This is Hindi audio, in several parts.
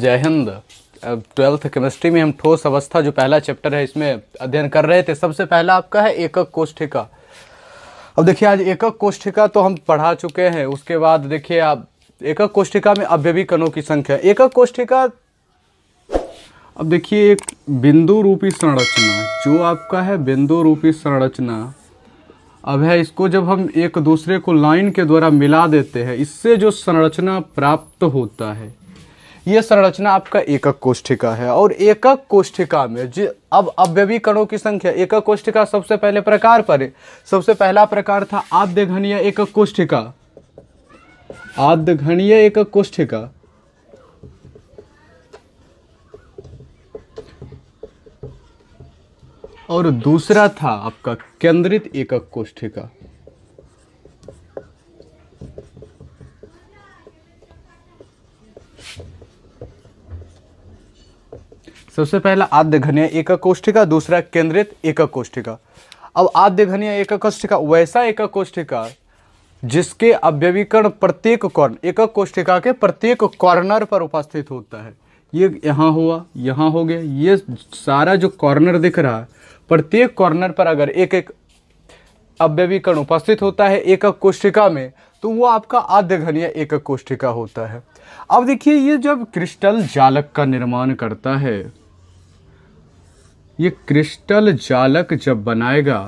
जय हिंद ट्वेल्थ केमिस्ट्री में हम ठोस अवस्था जो पहला चैप्टर है इसमें अध्ययन कर रहे थे सबसे पहला आपका है एकक कोष्ठिका अब देखिए आज एकक कोष्ठिका तो हम पढ़ा चुके हैं उसके बाद देखिए आप एकक कोष्ठिका में कणों की संख्या एकक कोष्ठिका अब देखिए एक बिंदु रूपी संरचना जो आपका है बिंदु रूपी संरचना अब है इसको जब हम एक दूसरे को लाइन के द्वारा मिला देते हैं इससे जो संरचना प्राप्त होता है ये संरचना आपका एकक कोष्ठिका है और एकक कोष्ठिका में जो अब कणों की संख्या एकक कोष्ठिका सबसे पहले प्रकार पर है सबसे पहला प्रकार था आद्य घनीय एकक कोष्ठिका घनीय एकक कोष्ठिका और दूसरा था आपका केंद्रित एकक कोष्ठिका सबसे पहला आद्य घनीय एकक कोष्ठिका दूसरा केंद्रित एकक कोष्ठिका अब आद्य घनीय एकक कोष्ठिका वैसा एकक कोष्ठिका जिसके अव्यवीकरण प्रत्येक कॉर्न एकक कोष्ठिका के प्रत्येक कॉर्नर पर उपस्थित होता है ये यहाँ हुआ यहाँ हो गया ये सारा जो कॉर्नर दिख रहा है प्रत्येक कॉर्नर पर अगर एक एक अव्यवीकरण उपस्थित होता है एकक कोष्ठिका में तो वो आपका आद्य घनीय एकक कोष्ठिका होता है अब देखिए ये जब क्रिस्टल जालक का निर्माण करता है ये क्रिस्टल जालक जब बनाएगा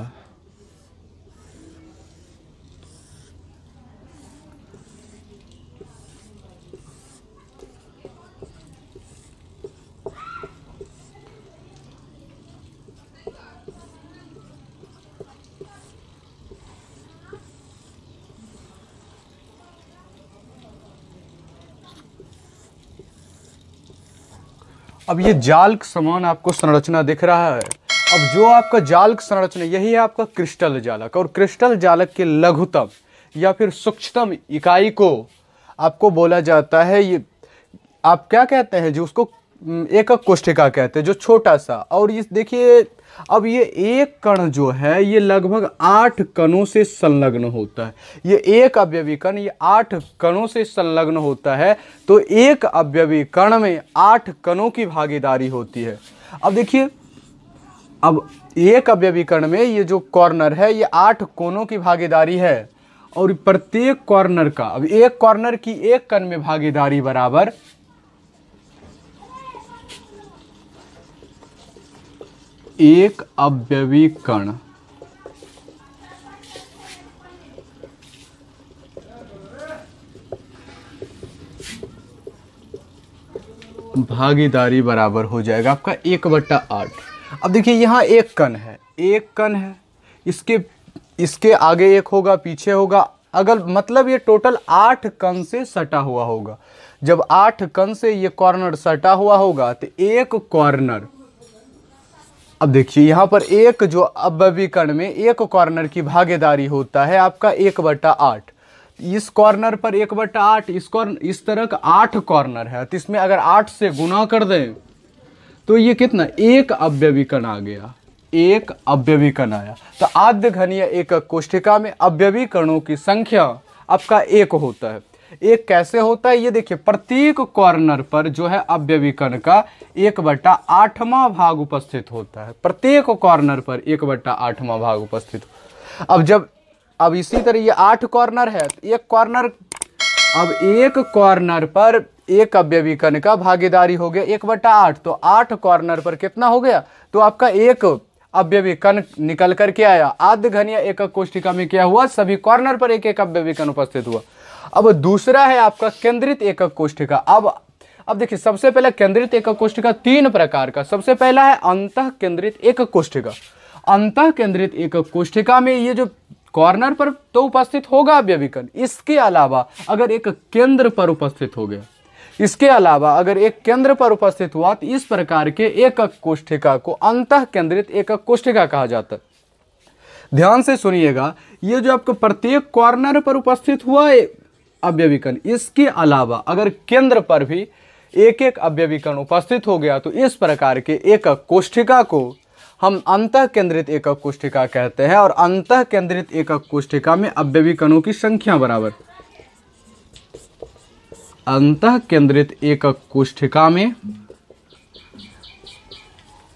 अब ये जाल समान आपको संरचना दिख रहा है अब जो आपका जाल संरचना यही है आपका क्रिस्टल जालक और क्रिस्टल जालक के लघुतम या फिर सूक्ष्मतम इकाई को आपको बोला जाता है ये आप क्या कहते हैं जो उसको एक कोष्ठिका कहते हैं जो छोटा सा और ये देखिए अब ये एक कण जो है ये लगभग आठ कणों से संलग्न होता है ये एक कण ये आठ कणों से संलग्न होता है तो एक कण में आठ कणों की भागीदारी होती है अब देखिए अब एक कण में ये जो कॉर्नर है ये आठ कोनों की भागीदारी है और प्रत्येक कॉर्नर का अब एक कॉर्नर की एक कण में भागीदारी बराबर एक अव्यवी कण भागीदारी बराबर हो जाएगा आपका एक बट्टा आठ अब देखिए यहाँ एक कण है एक कण है इसके इसके आगे एक होगा पीछे होगा अगर मतलब ये टोटल आठ कण से सटा हुआ होगा जब आठ कण से ये कॉर्नर सटा हुआ होगा तो एक कॉर्नर अब देखिए यहाँ पर एक जो अव्यवीकरण में एक कॉर्नर की भागीदारी होता है आपका एक बटा आठ इस कॉर्नर पर एक बटा आठ इस कॉर्न इस तरह का आठ कॉर्नर है तो इसमें अगर आठ से गुना कर दें तो ये कितना एक अव्यवीकरण आ गया एक अव्यवीकरण आया तो आद्य घनीय एक कोष्ठिका में अव्यवीकरणों की संख्या आपका एक होता है एक कैसे होता है ये देखिए प्रत्येक कॉर्नर पर जो है अव्यवीकरण का एक बट्टा आठवां भाग उपस्थित होता है प्रत्येक कॉर्नर पर एक बट्टा आठवां भाग उपस्थित अब जब अब इसी तरह ये आठ कॉर्नर है तो एक कॉर्नर अब एक कॉर्नर पर एक अव्यवीकरण का भागीदारी हो गया एक बट्टा आठ तो आठ कॉर्नर पर कितना हो गया तो आपका एक अव्यविकन निकल कर के आया आद्य या एक कोष्टिका में क्या हुआ सभी कॉर्नर पर एक एक अव्यविकन उपस्थित हुआ अब दूसरा है आपका केंद्रित एकक कोष्ठिका अब अब देखिए सबसे पहले केंद्रित एकक कोष्ठिका तीन प्रकार का सबसे पहला है अंत केंद्रित एकक कोष्ठिका अंत केंद्रित एकक कोष्ठिका में ये जो कॉर्नर पर तो उपस्थित होगा व्यविकल इसके अलावा अगर एक केंद्र पर उपस्थित हो गया इसके अलावा अगर एक केंद्र पर उपस्थित हुआ तो इस प्रकार के एकक कोष्ठिका को अंत केंद्रित एकक कोष्ठिका कहा जाता है ध्यान से सुनिएगा ये जो आपको प्रत्येक कॉर्नर पर उपस्थित हुआ अव्यवीकरण इसके अलावा अगर केंद्र पर भी एक एक अव्यवीकरण उपस्थित हो गया तो इस प्रकार के एकक कोष्ठिका को हम अंत केंद्रित एकक कोष्ठिका कहते हैं और अंत केंद्रित एकक कोष्ठिका में अव्यवीकरणों की संख्या बराबर अंत केंद्रित एकक कोष्ठिका में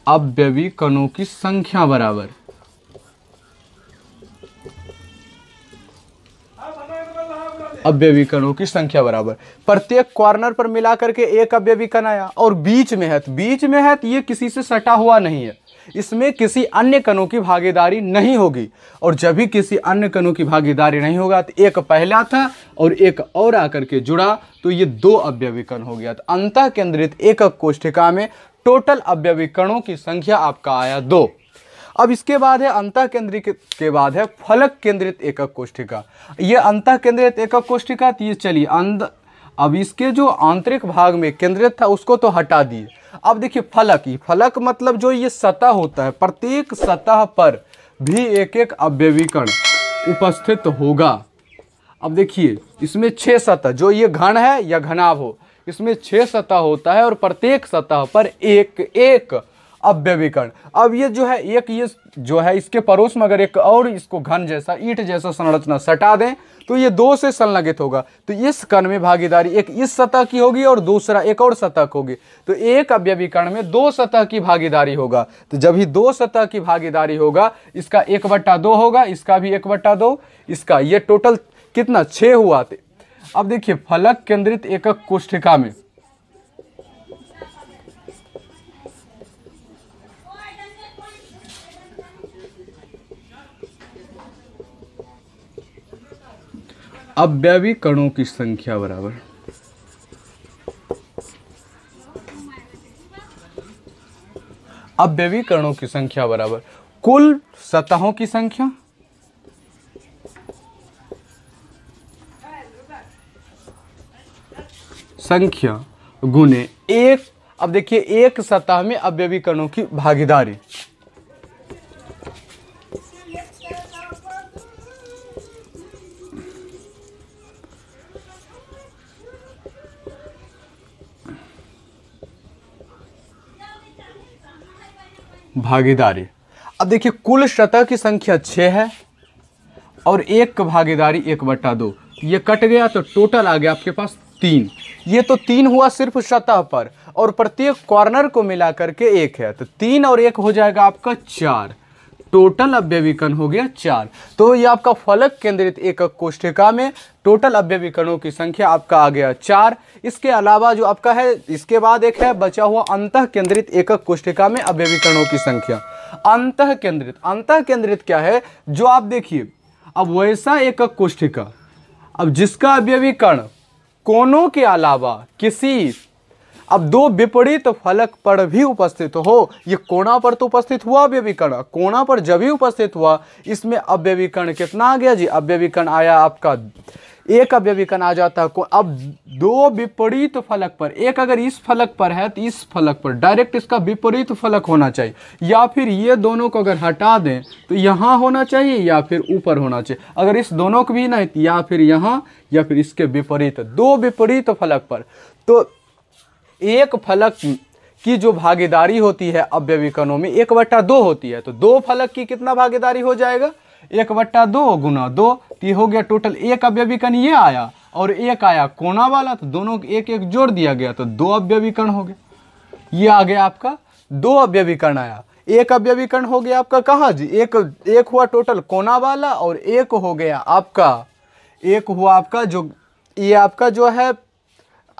अव्यवीकरणों की संख्या बराबर अव्यवीकरणों की संख्या बराबर प्रत्येक कॉर्नर पर मिला करके एक अव्यवीकरण आया और बीच में है तो बीच में है तो ये किसी से सटा हुआ नहीं है इसमें किसी अन्य कणों की भागीदारी नहीं होगी और जब भी किसी अन्य कणों की भागीदारी नहीं होगा तो एक पहला था और एक और आकर के जुड़ा तो ये दो अव्यवीकरण हो गया तो अंत केंद्रित एक कोष्ठिका में टोटल अव्यवीकरणों की संख्या आपका आया दो अब इसके बाद है अंत केंद्रित के बाद है फलक केंद्रित एकक कोष्ठिका ये अंत केंद्रित एकक कोष्ठिका ये चलिए अंध अब इसके जो आंतरिक भाग में केंद्रित था उसको तो हटा दिए अब देखिए फलक ही फलक मतलब जो ये सतह होता है प्रत्येक सतह पर भी एक एक अव्यवीकरण उपस्थित होगा अब देखिए इसमें छः सतह जो ये घन है या घनाभ हो इसमें छः सतह होता है और प्रत्येक सतह पर एक एक अव्यवीकरण अब ये जो है एक ये जो है इसके पड़ोस में अगर एक और इसको घन जैसा ईट जैसा संरचना सटा दें तो ये दो से संलगित होगा तो इस कण में भागीदारी एक इस सतह की होगी और दूसरा एक और सतह की होगी तो एक अव्यवीकरण में दो सतह की भागीदारी होगा तो जब ही दो सतह की भागीदारी होगा इसका एक बट्टा दो होगा इसका भी एक बट्टा दो इसका ये टोटल कितना छः हुआ थे अब देखिए फलक केंद्रित एकक कोष्ठिका में अव्यवी कणों की संख्या बराबर अव्यवी कणों की संख्या बराबर कुल सतहों की संख्या संख्या गुने एक अब देखिए एक सतह में अव्यवीकरणों की भागीदारी भागीदारी अब देखिए कुल सतह की संख्या छः है और एक भागीदारी एक बट्टा दो ये कट गया तो टोटल आ गया आपके पास तीन ये तो तीन हुआ सिर्फ सतह पर और प्रत्येक कॉर्नर को मिला करके एक है तो तीन और एक हो जाएगा आपका चार टोटल अव्यवीकरण हो गया चार तो ये आपका फलक केंद्रित एकक कोष्ठिका में टोटल अव्यय की संख्या आपका आ गया चार इसके अलावा जो आपका है इसके बाद एक है बचा हुआ अंत केंद्रित एकक कोष्ठिका में अव्यवीकरणों की संख्या अंत केंद्रित अंत केंद्रित क्या है जो आप देखिए अब वैसा एकक कोष्ठिका अब जिसका अव्यवीकरण कोनों के अलावा किसी अब दो विपरीत फलक पर भी उपस्थित हो ये कोणा पर तो उपस्थित हुआ अव्यवीकरण कोणा पर जब ही उपस्थित हुआ इसमें अव्यवीकरण कितना आ गया जी अव्यवीकरण आया आपका एक अव्यवीकरण आ जाता है अब दो विपरीत फलक पर एक अगर इस फलक पर है तो इस फलक पर डायरेक्ट इसका विपरीत फलक होना चाहिए या फिर ये दोनों को अगर हटा दें तो यहाँ होना चाहिए या फिर ऊपर होना चाहिए अगर इस दोनों को भी नहीं तो या फिर यहाँ या फिर इसके विपरीत दो विपरीत फलक पर तो एक फलक की जो भागीदारी होती है अव्यविकनों में एक बट्टा दो होती है तो दो फलक की कितना भागीदारी हो जाएगा एक बट्टा दो गुना दो तो ये हो गया टोटल एक अव्यविकन ये आया और एक आया कोना वाला तो दोनों एक एक जोड़ दिया गया तो दो अव्यवीकरण हो गया ये आ गया आपका दो अव्यवीकरण आया एक अव्यवीकरण हो गया आपका कहाँ जी एक एक हुआ टोटल कोना वाला और एक हो गया आपका एक हुआ आपका जो ये आपका जो है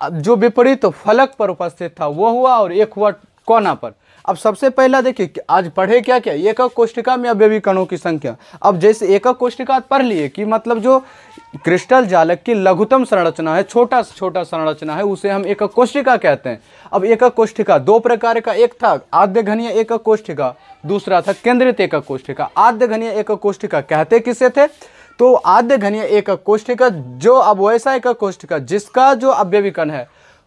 जो विपरीत फलक पर उपस्थित था वो हुआ और एक हुआ कोना पर अब सबसे पहला देखिए आज पढ़े क्या क्या एकक कोष्टिका में अव्यवीकरणों की संख्या अब जैसे एकक कोष्टिका पढ़ लिए कि मतलब जो क्रिस्टल जालक की लघुतम संरचना है छोटा छोटा संरचना है उसे हम एकक कोष्टिका कहते हैं अब एकक कोष्टिका दो प्रकार का एक था आद्य घनीय एकक कोष्ठिका दूसरा था केंद्रित एकक कोष्ठिका आद्य घनीय एकक कोष्ठिका कहते किसे थे तो आद्य घनीय एक कोष्ठिका जो अवयसा एक कोष्ठिका जिसका जो अव्यविकन है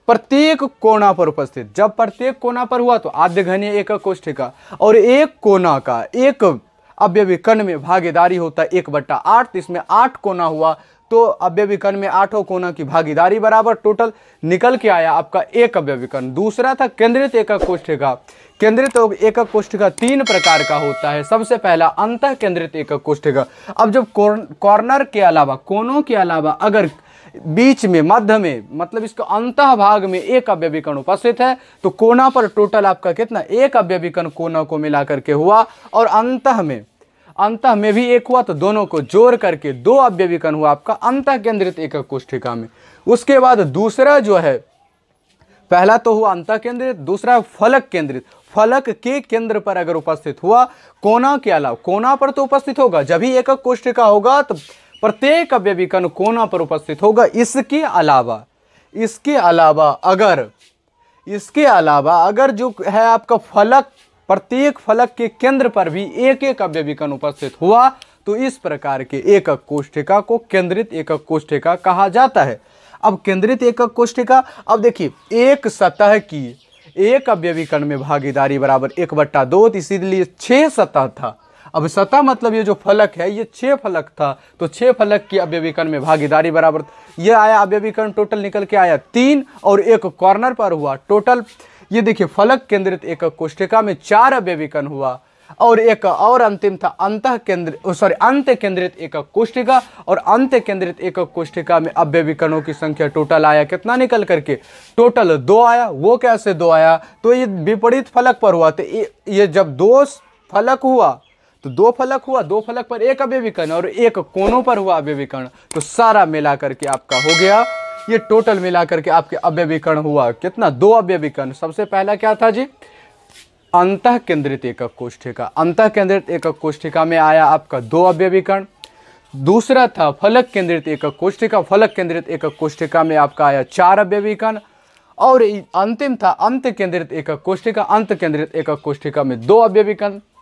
प्रत्येक कोना पर उपस्थित जब प्रत्येक कोना पर हुआ तो आद्य घनीय एक कोष्ठिका और एक कोना का एक अव्यविकन में भागीदारी होता है एक बट्टा आठ इसमें आठ कोना हुआ तो अव्य में आठों कोना की भागीदारी बराबर टोटल निकल के आया आपका एक अव्य दूसरा था केंद्रित एकक कोष्ठ का केंद्रित एकक कोष्ठ का तीन प्रकार का होता है सबसे पहला अंत केंद्रित एकक कोष्ठ का अब जब कॉर्नर के अलावा कोनों के अलावा अगर बीच में मध्य में मतलब इसका अंत भाग में एक अव्यवीकरण उपस्थित है तो कोना पर टोटल आपका कितना एक अव्यवीकरण कोना को मिलाकर के हुआ और अंत में अंत में भी एक हुआ तो दोनों को जोड़ करके दो अव्यविकन हुआ आपका अंत केंद्रित एक कोष्ठिका में उसके बाद दूसरा जो है पहला तो हुआ अंत केंद्रित दूसरा फलक केंद्रित फलक के केंद्र पर अगर उपस्थित हुआ कोना के अलावा कोना पर तो उपस्थित होगा जब ही एक कोष्ठिका होगा तो प्रत्येक अव्यविकन कोना पर उपस्थित होगा इसके अलावा इसके अलावा अगर इसके अलावा अगर जो है आपका फलक प्रत्येक फलक के केंद्र पर भी एक एक अव्यविकन उपस्थित हुआ तो इस प्रकार के एकक कोष्ठिका को केंद्रित एकक कोष्ठिका कहा जाता है अब केंद्रित एकक कोष्ठिका अब देखिए एक सतह की एक अव्यविकन में भागीदारी बराबर एक बट्टा दो तो इसीलिए छः सतह था अब सतह मतलब ये जो फलक है ये छह फलक था तो छः फलक की अव्यविकन में भागीदारी बराबर ये आया अव्यविकन टोटल निकल के आया तीन और एक कॉर्नर पर हुआ टोटल ये देखिए फलक केंद्रित एक कोष्टिका में चार अव्यविकन हुआ और एक और अंतिम था अंत केंद्र सॉरी अंत केंद्रित एक कोष्टिका और अंत केंद्रित एक कोष्टिका में अव्यविकनों की संख्या टोटल आया कितना निकल करके टोटल दो आया वो कैसे दो आया तो ये विपरीत फलक पर हुआ तो ये जब दो फलक हुआ तो दो फलक हुआ दो फलक पर एक अव्यविकन और एक कोनों पर हुआ अव्यविकन तो सारा मिला करके आपका हो गया ये टोटल मिलाकर के आपके अव्यवीकरण हुआ कितना दो अव्यवीकरण सबसे पहला क्या था जी अंत केंद्रित एकक कोष्ठिका अंत केंद्रित एकक कोष्ठिका में आया आपका दो अव्यवीकरण दूसरा था फलक केंद्रित एकक कोष्ठिका फलक केंद्रित एकक कोष्ठिका में आपका आया चार अव्यवीकरण और अंतिम था अंत केंद्रित एकक कोष्ठिका अंत केंद्रित एकक कोष्ठिका में दो अव्यवीकरण